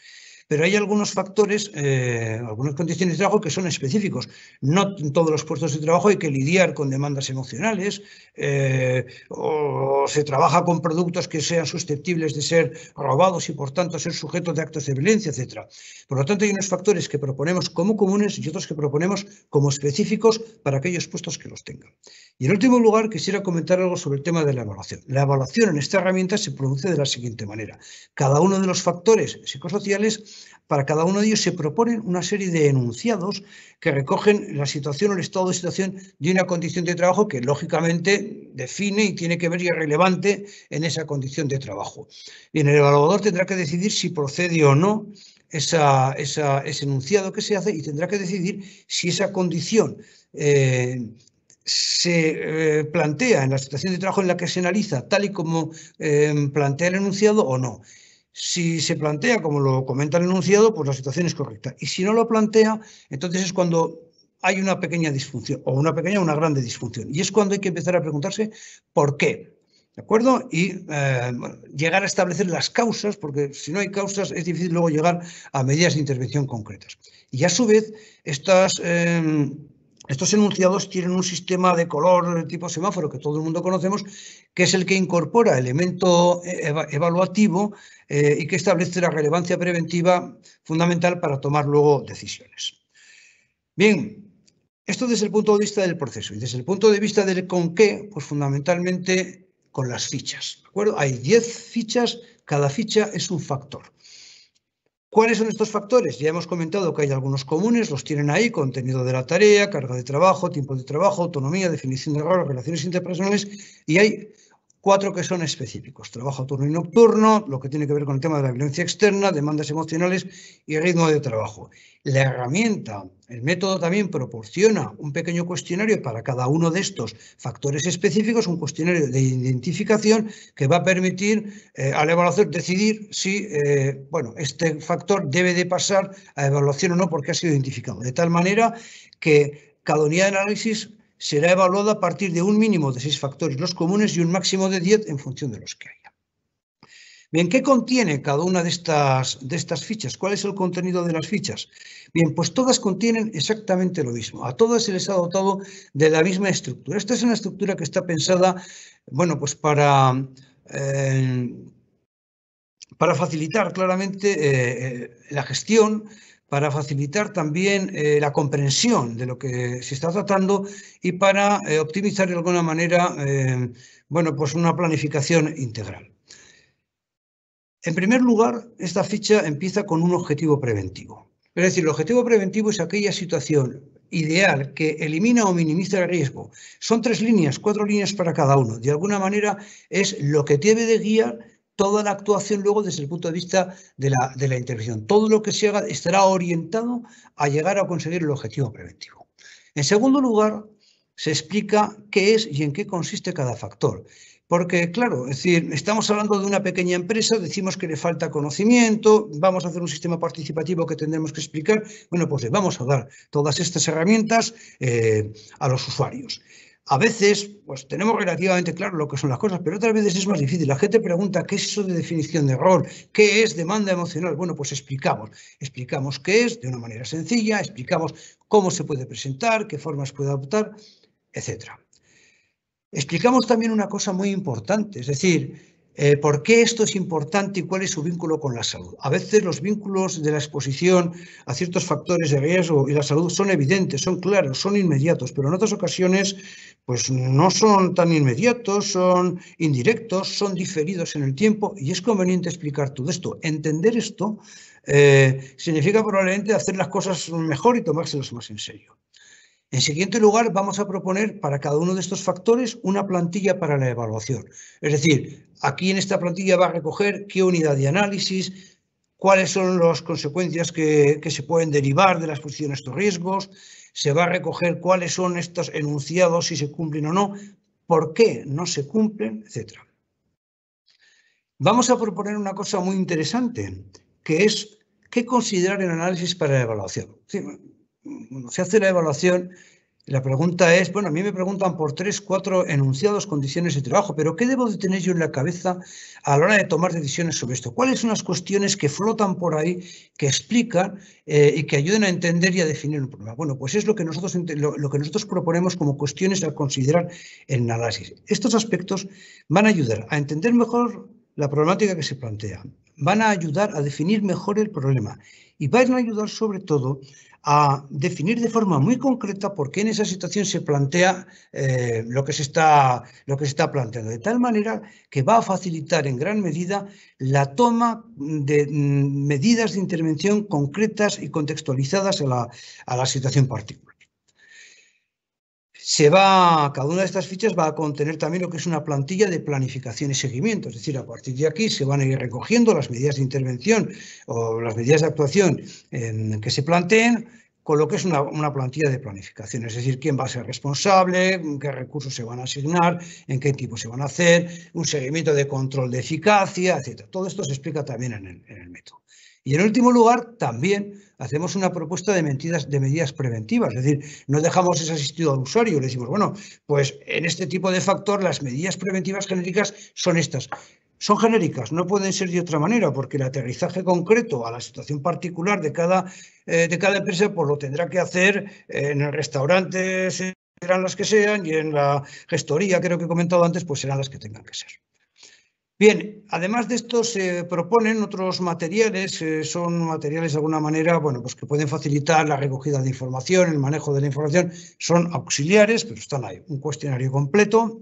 Pero hay algunos factores, eh, algunas condiciones de trabajo que son específicos. No en todos los puestos de trabajo hay que lidiar con demandas emocionales eh, o se trabaja con productos que sean susceptibles de ser robados y por tanto ser sujetos de actos de violencia, etc. Por lo tanto, hay unos factores que proponemos como comunes y otros que proponemos como específicos para aquellos puestos que los tengan. Y en último lugar, quisiera comentar algo sobre el tema de la evaluación. La evaluación en esta herramienta se produce de la siguiente manera. Cada uno de los factores psicosociales para cada uno de ellos se proponen una serie de enunciados que recogen la situación o el estado de situación de una condición de trabajo que lógicamente define y tiene que ver y es relevante en esa condición de trabajo. Bien, el evaluador tendrá que decidir si procede o no ese enunciado que se hace y tendrá que decidir si esa condición eh, se eh, plantea en la situación de trabajo en la que se analiza, tal y como eh, plantea el enunciado o no. Si se plantea, como lo comenta el enunciado, pues la situación es correcta. Y si no lo plantea, entonces es cuando hay una pequeña disfunción, o una pequeña o una grande disfunción. Y es cuando hay que empezar a preguntarse por qué. ¿De acuerdo? Y eh, llegar a establecer las causas, porque si no hay causas es difícil luego llegar a medidas de intervención concretas. Y a su vez, estas... Eh, estos enunciados tienen un sistema de color tipo semáforo que todo el mundo conocemos, que es el que incorpora elemento eh, evaluativo eh, y que establece la relevancia preventiva fundamental para tomar luego decisiones. Bien, esto desde el punto de vista del proceso y desde el punto de vista del con qué, pues fundamentalmente con las fichas. acuerdo? Hay 10 fichas, cada ficha es un factor. ¿Cuáles son estos factores? Ya hemos comentado que hay algunos comunes, los tienen ahí, contenido de la tarea, carga de trabajo, tiempo de trabajo, autonomía, definición de error, relaciones interpersonales, y hay cuatro que son específicos, trabajo turno y nocturno, lo que tiene que ver con el tema de la violencia externa, demandas emocionales y ritmo de trabajo. La herramienta, el método también proporciona un pequeño cuestionario para cada uno de estos factores específicos, un cuestionario de identificación que va a permitir eh, a la evaluación decidir si eh, bueno, este factor debe de pasar a evaluación o no porque ha sido identificado. De tal manera que cada unidad de análisis será evaluado a partir de un mínimo de seis factores, los comunes, y un máximo de diez en función de los que haya. Bien, ¿qué contiene cada una de estas, de estas fichas? ¿Cuál es el contenido de las fichas? Bien, pues todas contienen exactamente lo mismo. A todas se les ha dotado de la misma estructura. Esta es una estructura que está pensada, bueno, pues para... Eh, para facilitar claramente eh, eh, la gestión para facilitar también eh, la comprensión de lo que se está tratando y para eh, optimizar de alguna manera eh, bueno, pues una planificación integral. En primer lugar, esta ficha empieza con un objetivo preventivo. Es decir, el objetivo preventivo es aquella situación ideal que elimina o minimiza el riesgo. Son tres líneas, cuatro líneas para cada uno. De alguna manera es lo que tiene de guiar toda la actuación luego desde el punto de vista de la, intervención. Todo lo que se haga estará orientado a llegar a conseguir el objetivo preventivo. En segundo lugar, se explica qué es y en qué consiste cada factor. Porque, claro, es decir, estamos hablando de una pequeña empresa, decimos que le falta conocimiento, vamos a hacer un sistema participativo que tendremos que explicar. Bueno, pues le vamos a dar todas estas herramientas eh, a los usuarios. A veces, pues tenemos relativamente claro lo que son las cosas, pero otras veces es más difícil. La gente pregunta, ¿qué es eso de definición de error? ¿Qué es demanda emocional? Bueno, pues explicamos. Explicamos qué es de una manera sencilla, explicamos cómo se puede presentar, qué formas puede adoptar, etc. Explicamos también una cosa muy importante, es decir, eh, ¿Por qué esto es importante y cuál es su vínculo con la salud? A veces los vínculos de la exposición a ciertos factores de riesgo y la salud son evidentes, son claros, son inmediatos, pero en otras ocasiones pues no son tan inmediatos, son indirectos, son diferidos en el tiempo y es conveniente explicar todo esto. Entender esto eh, significa probablemente hacer las cosas mejor y tomárselas más en serio. En siguiente lugar, vamos a proponer para cada uno de estos factores una plantilla para la evaluación. Es decir, aquí en esta plantilla va a recoger qué unidad de análisis, cuáles son las consecuencias que, se pueden derivar de las posiciones a estos riesgos, se va a recoger cuáles son estos enunciados, si se cumplen o no, por qué no se cumplen, etc. Vamos a proponer una cosa muy interesante, que es qué considerar en análisis para la evaluación cuando se hace la evaluación, la pregunta es, bueno, a mí me preguntan por tres, cuatro enunciados, condiciones de trabajo, pero ¿qué debo de tener yo en la cabeza a la hora de tomar decisiones sobre esto? ¿Cuáles son las cuestiones que flotan por ahí, que explican eh, y que ayuden a entender y a definir un problema? Bueno, pues es lo que nosotros, lo, que nosotros proponemos como cuestiones a considerar en el análisis. Estos aspectos van a ayudar a entender mejor la problemática que se plantea, van a ayudar a definir mejor el problema y van a ayudar sobre todo a definir de forma muy concreta por qué en esa situación se plantea eh, lo, que se está, lo que se está planteando, de tal manera que va a facilitar en gran medida la toma de mm, medidas de intervención concretas y contextualizadas a la, a la situación particular se va, cada una de estas fichas va a contener también lo que es una plantilla de planificación y seguimiento, es decir, a partir de aquí se van a ir recogiendo las medidas de intervención o las medidas de actuación en que se planteen con lo que es una, plantilla de planificación, es decir, quién va a ser responsable, qué recursos se van a asignar, en qué tipo se van a hacer, un seguimiento de control de eficacia, etc. Todo esto se explica también en el método. Y en último lugar, también hacemos una propuesta de medidas, de medidas preventivas, es decir, no dejamos ese asistido al usuario, le decimos, bueno, pues en este tipo de factor las medidas preventivas genéricas son estas. Son genéricas, no pueden ser de otra manera, porque el aterrizaje concreto a la situación particular de cada, eh, de cada empresa pues lo tendrá que hacer en el restaurante, serán las que sean, y en la gestoría, creo que he comentado antes, pues serán las que tengan que ser. Bien, además de esto se proponen otros materiales, eh, son materiales de alguna manera, bueno, pues que pueden facilitar la recogida de información, el manejo de la información, son auxiliares, pero están ahí, un cuestionario completo.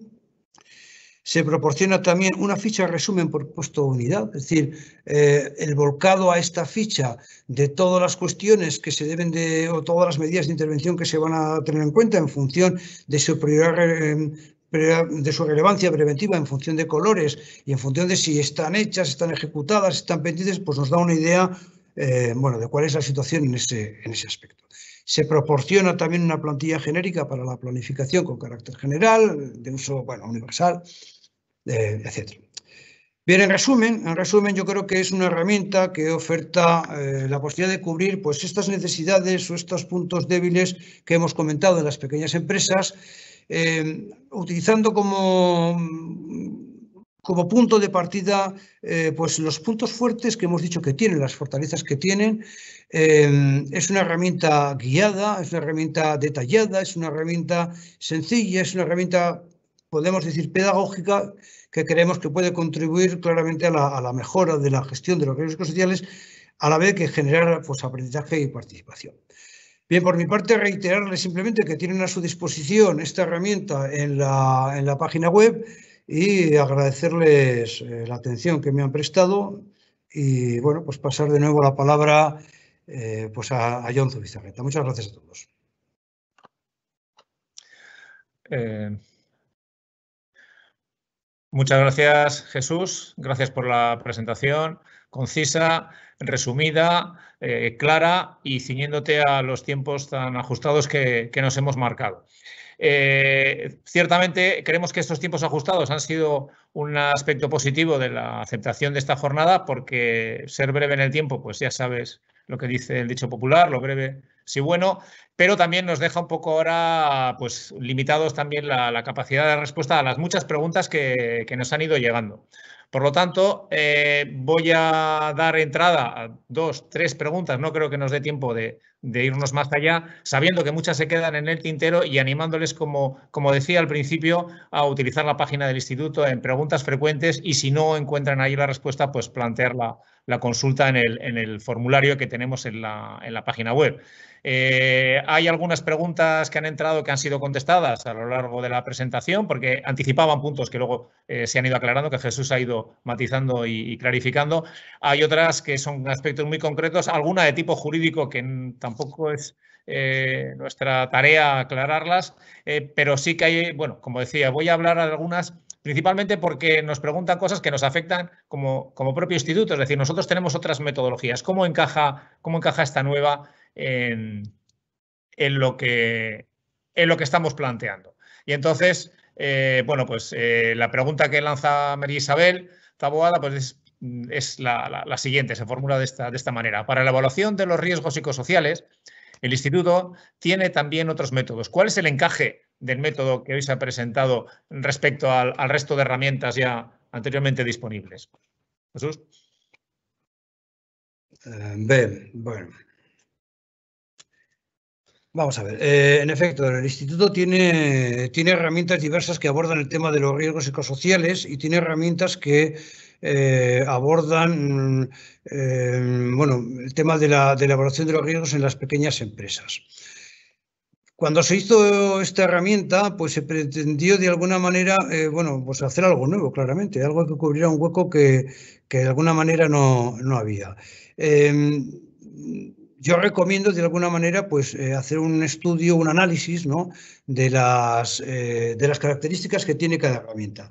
Se proporciona también una ficha resumen por puesto unidad, es decir, eh, el volcado a esta ficha de todas las cuestiones que se deben de, o todas las medidas de intervención que se van a tener en cuenta en función de su prioridad eh, de su relevancia preventiva en función de colores y en función de si están hechas, están ejecutadas, están pendientes, pues nos da una idea eh, bueno, de cuál es la situación en ese, en ese aspecto. Se proporciona también una plantilla genérica para la planificación con carácter general, de uso bueno, universal, eh, etc. Bien, en resumen, en resumen, yo creo que es una herramienta que oferta eh, la posibilidad de cubrir pues, estas necesidades o estos puntos débiles que hemos comentado de las pequeñas empresas eh, utilizando como, punto de partida eh, pues los puntos fuertes que hemos dicho que tienen, las fortalezas que tienen. Eh, es una herramienta guiada, es una herramienta detallada, es una herramienta sencilla, es una herramienta, podemos decir, pedagógica, que creemos que puede contribuir claramente a la, mejora de la gestión de los riesgos sociales, a la vez que generar pues, aprendizaje y participación. Bien, por mi parte, reiterarles simplemente que tienen a su disposición esta herramienta en la, página web y agradecerles eh, la atención que me han prestado y, bueno, pues pasar de nuevo la palabra eh, pues a, John Zubizarreta. Muchas gracias a todos. Eh, muchas gracias, Jesús. Gracias por la presentación concisa, resumida, eh, clara y ciñéndote a los tiempos tan ajustados que, nos hemos marcado. Eh, ciertamente creemos que estos tiempos ajustados han sido un aspecto positivo de la aceptación de esta jornada porque ser breve en el tiempo, pues ya sabes lo que dice el dicho popular, lo breve sí bueno, pero también nos deja un poco ahora pues limitados también la, capacidad de respuesta a las muchas preguntas que, nos han ido llegando. Por lo tanto, eh, voy a dar entrada a dos, tres preguntas. No creo que nos dé tiempo de, irnos más allá, sabiendo que muchas se quedan en el tintero y animándoles, como, decía al principio, a utilizar la página del instituto en preguntas frecuentes y si no encuentran ahí la respuesta, pues plantear la, consulta en el, formulario que tenemos en la página web. Eh, hay algunas preguntas que han entrado que han sido contestadas a lo largo de la presentación porque anticipaban puntos que luego eh, se han ido aclarando, que Jesús ha ido matizando y, clarificando. Hay otras que son aspectos muy concretos, alguna de tipo jurídico que tampoco es... Eh, nuestra tarea aclararlas, pero sí que hay, bueno, como decía, voy a hablar de algunas principalmente porque nos preguntan cosas que nos afectan como, como propio instituto, es decir, nosotros tenemos otras metodologías. ¿Cómo encaja, encaja esta nueva en, lo que, en lo que estamos planteando? Y entonces, eh, bueno, pues eh, la pregunta que lanza María Isabel Taboada pues es, la, siguiente, se formula de esta, de esta manera. Para la evaluación de los riesgos psicosociales, el instituto tiene también otros métodos. ¿Cuál es el encaje del método que hoy se ha presentado respecto al, resto de herramientas ya anteriormente disponibles. Jesús. Eh, bueno. Vamos a ver. Eh, en efecto, el instituto tiene, herramientas diversas que abordan el tema de los riesgos ecosociales y tiene herramientas que eh, abordan el tema de la, evaluación de los riesgos en las pequeñas empresas. Cuando se hizo esta herramienta, pues se pretendió de alguna manera, eh, bueno, pues hacer algo nuevo, claramente, algo que cubriera un hueco que, de alguna manera no, había. Em, yo recomiendo de alguna manera pues, eh, hacer un estudio, un análisis de, las, eh, de las características que tiene cada herramienta.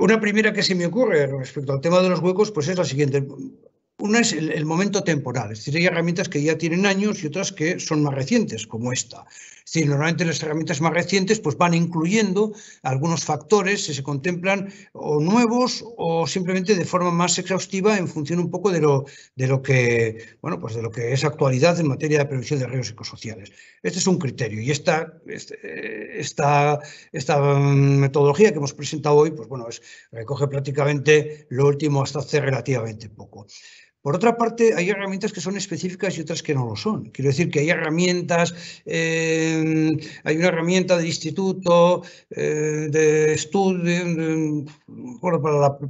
Una primera que se me ocurre respecto al tema de los huecos, pues es la siguiente. Una es el, momento temporal, es decir, hay herramientas que ya tienen años y otras que son más recientes, como esta. Es decir, normalmente las herramientas más recientes pues, van incluyendo algunos factores que se contemplan o nuevos o simplemente de forma más exhaustiva en función un poco de lo, de lo, que, bueno, pues de lo que es actualidad en materia de prevención de riesgos ecosociales. Este es un criterio y esta, este, esta mm, metodología que hemos presentado hoy pues, bueno, es, recoge prácticamente lo último hasta hace relativamente poco. Por otra parte, hay herramientas que son específicas y otras que no lo son. Quiero decir que hay herramientas, eh, hay una herramienta del instituto, eh, de estudio, de,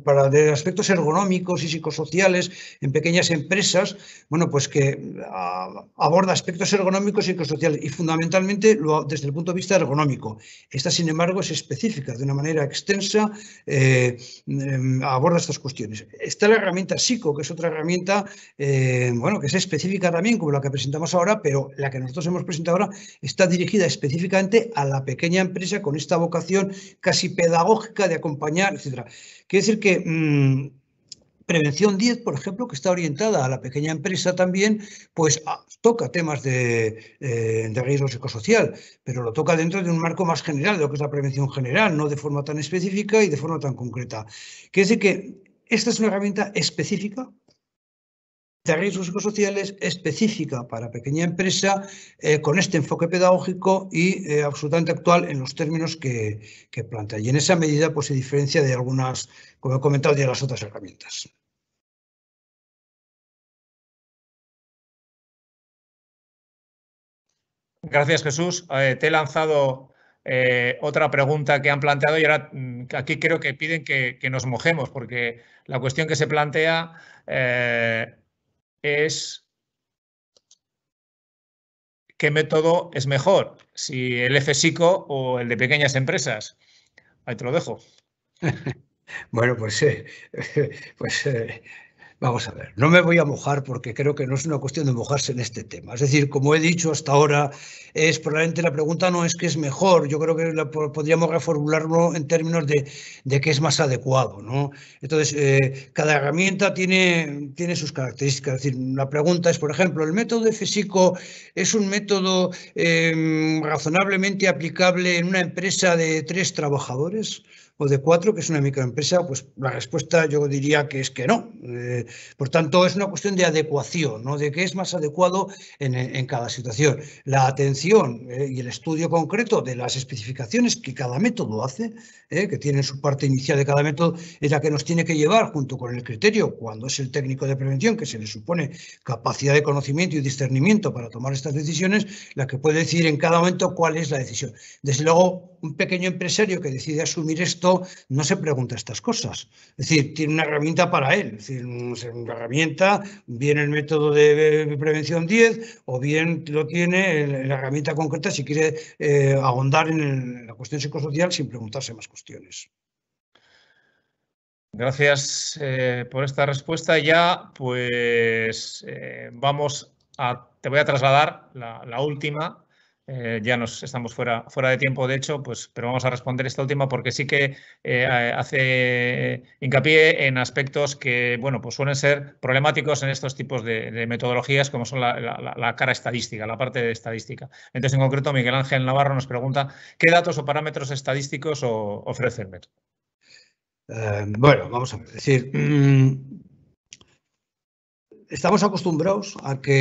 para, de aspectos ergonómicos y psicosociales en pequeñas empresas, bueno, pues que ah, aborda aspectos ergonómicos y psicosociales y fundamentalmente desde el punto de vista ergonómico. Esta, sin embargo, es específica, de una manera extensa, eh, aborda estas cuestiones. Está la herramienta psico, que es otra herramienta eh, bueno, que es específica también, como la que presentamos ahora, pero la que nosotros hemos presentado ahora está dirigida específicamente a la pequeña empresa con esta vocación casi pedagógica de acompañar, etcétera. Quiere decir que mm, Prevención 10, por ejemplo, que está orientada a la pequeña empresa también, pues ah, toca temas de, eh, de, riesgo psicosocial, pero lo toca dentro de un marco más general de lo que es la prevención general, no de forma tan específica y de forma tan concreta. Quiere decir que esta es una herramienta específica de riesgos psicosociales específica para pequeña empresa eh, con este enfoque pedagógico y eh, absolutamente actual en los términos que, plantea. Y en esa medida pues, se diferencia de algunas, como he comentado, de las otras herramientas. Gracias, Jesús. Eh, te he lanzado otra pregunta que han planteado y ahora mm, aquí creo que piden que, nos mojemos porque la cuestión que se plantea es qué método es mejor, si el FSICO o el de pequeñas empresas. Ahí te lo dejo. Bueno, pues, eh, pues eh, Vamos a ver, no me voy a mojar porque creo que no es una cuestión de mojarse en este tema. Es decir, como he dicho hasta ahora, es probablemente la pregunta no es que es mejor, yo creo que podríamos reformularlo en términos de, de qué es más adecuado. ¿no? Entonces, eh, cada herramienta tiene, tiene sus características. Es decir, la pregunta es, por ejemplo, ¿el método de FESICO es un método em, razonablemente aplicable en una empresa de tres trabajadores? o de cuatro, que es una microempresa, pues la respuesta yo diría que es que no. Eh, por tanto, es una cuestión de adecuación, ¿no? de qué es más adecuado en, cada situación. La atención eh, y el estudio concreto de las especificaciones que cada método hace, eh, que tiene su parte inicial de cada método, es la que nos tiene que llevar junto con el criterio, cuando es el técnico de prevención, que se le supone capacidad de conocimiento y discernimiento para tomar estas decisiones, la que puede decir en cada momento cuál es la decisión. Desde luego, un pequeño empresario que decide asumir esto, no se pregunta estas cosas. Es decir, tiene una herramienta para él. Es decir, mm, una herramienta, bien el método de prevención 10 o bien lo tiene la herramienta concreta si quiere eh, ahondar en, la cuestión psicosocial sin preguntarse más cuestiones. Gracias eh, por esta respuesta. Ya, pues eh, vamos a, te voy a trasladar la, la última eh, ya nos estamos fuera, fuera de tiempo, de hecho, pues, pero vamos a responder esta última porque sí que eh, hace hincapié en aspectos que bueno, pues suelen ser problemáticos en estos tipos de, metodologías, como son la, cara estadística, la parte de estadística. Entonces, en concreto, Miguel Ángel Navarro nos pregunta qué datos o parámetros estadísticos ofrece eh, bueno, vamos a decir, mm, estamos acostumbrados a que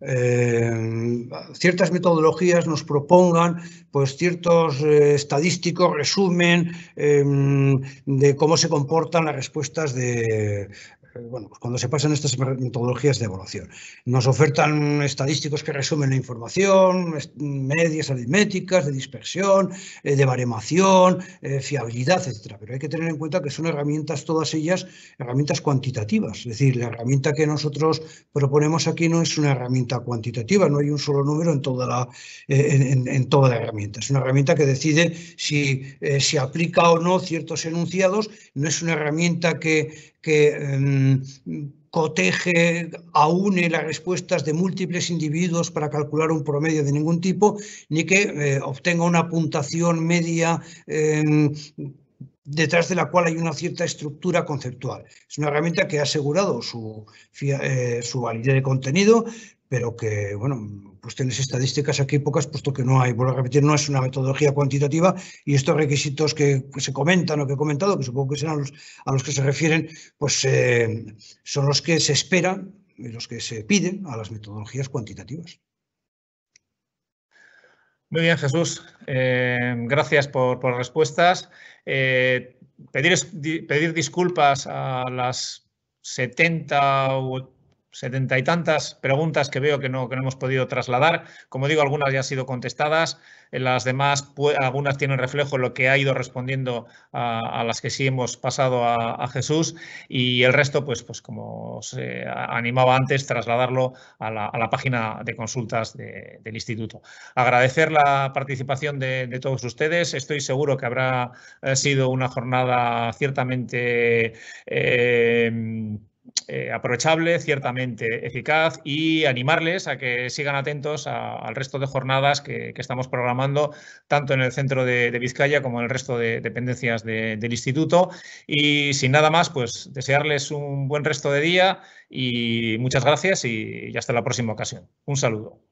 eh, ciertas metodologías nos propongan pues, ciertos eh, estadísticos, resumen em, de cómo se comportan las respuestas de, eh, bueno, pues cuando se pasan estas metodologías de evaluación. Nos ofertan estadísticos que resumen la información, medias aritméticas, de dispersión, eh, de baremación, eh, fiabilidad, etc. Pero hay que tener en cuenta que son herramientas, todas ellas, herramientas cuantitativas. Es decir, la herramienta que nosotros proponemos aquí no es una herramienta cuantitativa, no hay un solo número en toda la, en, toda la herramienta. Es una herramienta que decide si se aplica o no ciertos enunciados, no es una herramienta que, que em, coteje, aúne las respuestas de múltiples individuos para calcular un promedio de ningún tipo, ni que eh, obtenga una puntuación media em, detrás de la cual hay una cierta estructura conceptual. Es una herramienta que ha asegurado su, eh, su validez de contenido, pero que, bueno, pues tienes estadísticas aquí pocas, puesto que no hay, vuelvo a repetir, no es una metodología cuantitativa y estos requisitos que se comentan o que he comentado, que supongo que serán los, a los que se refieren, pues eh, son los que se esperan y los que se piden a las metodologías cuantitativas. Muy bien, Jesús. Eh, gracias por, por respuestas. Eh, pedir, pedir disculpas a las 70 o setenta y tantas preguntas que veo que no, hemos podido trasladar. Como digo, algunas ya han sido contestadas, las demás, algunas tienen reflejo en lo que ha ido respondiendo a, las que sí hemos pasado a, Jesús y el resto, pues, pues como se animaba antes, trasladarlo a la, página de consultas del instituto. Agradecer la participación de, todos ustedes. Estoy seguro que habrá eh, sido una jornada ciertamente... Eh, eh, aprovechable, ciertamente eficaz y animarles a que sigan atentos al resto de jornadas que, estamos programando tanto en el centro de, Vizcaya como en el resto de dependencias del instituto. Y sin nada más, pues desearles un buen resto de día y muchas gracias y, y hasta la próxima ocasión. Un saludo.